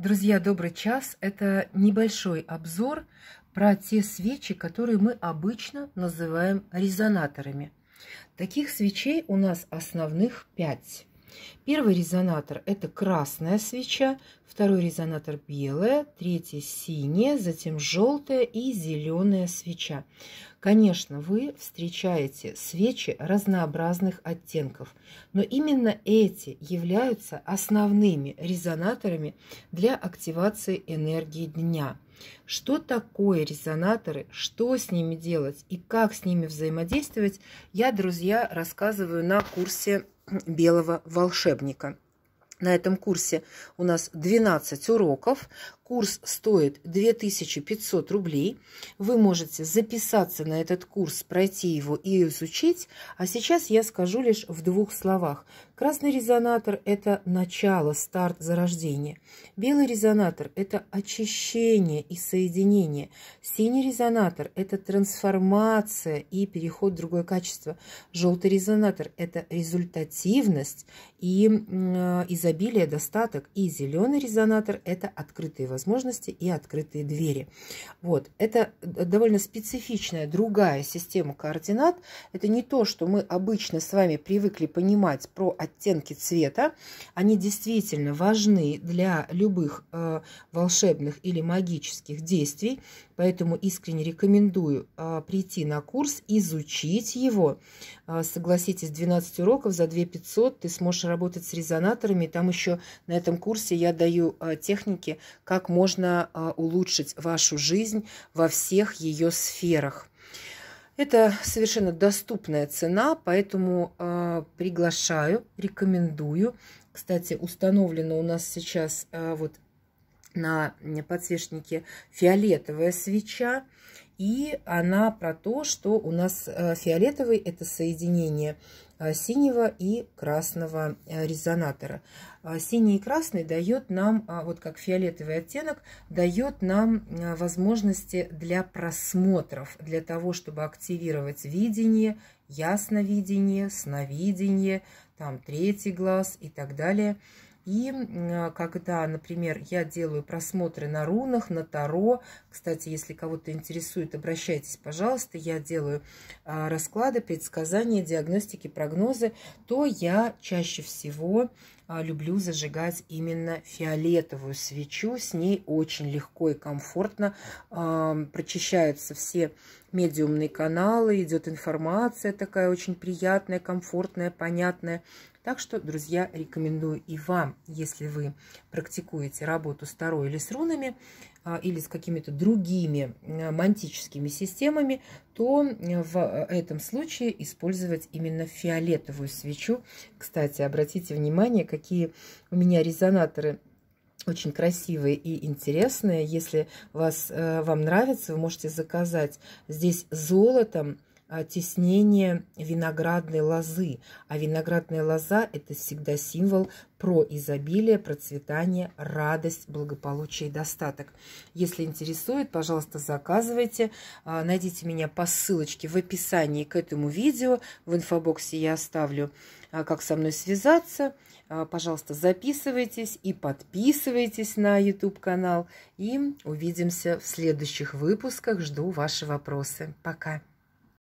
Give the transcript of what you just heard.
Друзья, добрый час! Это небольшой обзор про те свечи, которые мы обычно называем резонаторами. Таких свечей у нас основных пять. Первый резонатор – это красная свеча, второй резонатор – белая, третий – синяя, затем желтая и зеленая свеча. Конечно, вы встречаете свечи разнообразных оттенков, но именно эти являются основными резонаторами для активации энергии дня. Что такое резонаторы, что с ними делать и как с ними взаимодействовать, я, друзья, рассказываю на курсе белого волшебника. На этом курсе у нас 12 уроков. Курс стоит 2500 рублей. Вы можете записаться на этот курс, пройти его и изучить. А сейчас я скажу лишь в двух словах, Красный резонатор – это начало, старт, зарождение. Белый резонатор – это очищение и соединение. Синий резонатор – это трансформация и переход в другое качество. Желтый резонатор – это результативность и э, изобилие, достаток. И зеленый резонатор – это открытые возможности и открытые двери. Вот, это довольно специфичная другая система координат. Это не то, что мы обычно с вами привыкли понимать про оттенки цвета, они действительно важны для любых э, волшебных или магических действий, поэтому искренне рекомендую э, прийти на курс, изучить его. Э, согласитесь, 12 уроков за 2 500 ты сможешь работать с резонаторами, там еще на этом курсе я даю э, техники, как можно э, улучшить вашу жизнь во всех ее сферах. Это совершенно доступная цена, поэтому э, приглашаю, рекомендую. Кстати, установлена у нас сейчас э, вот на подсвечнике фиолетовая свеча. И она про то, что у нас э, фиолетовый – это соединение э, синего и красного э, резонатора. Синий и красный дает нам, вот как фиолетовый оттенок, дает нам возможности для просмотров, для того, чтобы активировать видение, ясновидение, сновидение, там третий глаз и так далее – и э, когда, например, я делаю просмотры на рунах, на таро, кстати, если кого-то интересует, обращайтесь, пожалуйста, я делаю а, расклады, предсказания, диагностики, прогнозы, то я чаще всего а, люблю зажигать именно фиолетовую свечу. С ней очень легко и комфортно э, прочищаются все медиумные каналы, идет информация такая очень приятная, комфортная, понятная. Так что, друзья, рекомендую и вам, если вы практикуете работу с Таро или с рунами, а, или с какими-то другими а, мантическими системами, то э, в э, этом случае использовать именно фиолетовую свечу. Кстати, обратите внимание, какие у меня резонаторы очень красивые и интересные. Если вас, э, вам нравится, вы можете заказать здесь золотом а, теснение виноградной лозы. А виноградная лоза – это всегда символ про изобилие, процветание, радость, благополучие и достаток. Если интересует, пожалуйста, заказывайте. А, найдите меня по ссылочке в описании к этому видео. В инфобоксе я оставлю, а, как со мной связаться. Пожалуйста, записывайтесь и подписывайтесь на YouTube-канал. И увидимся в следующих выпусках. Жду ваши вопросы. Пока!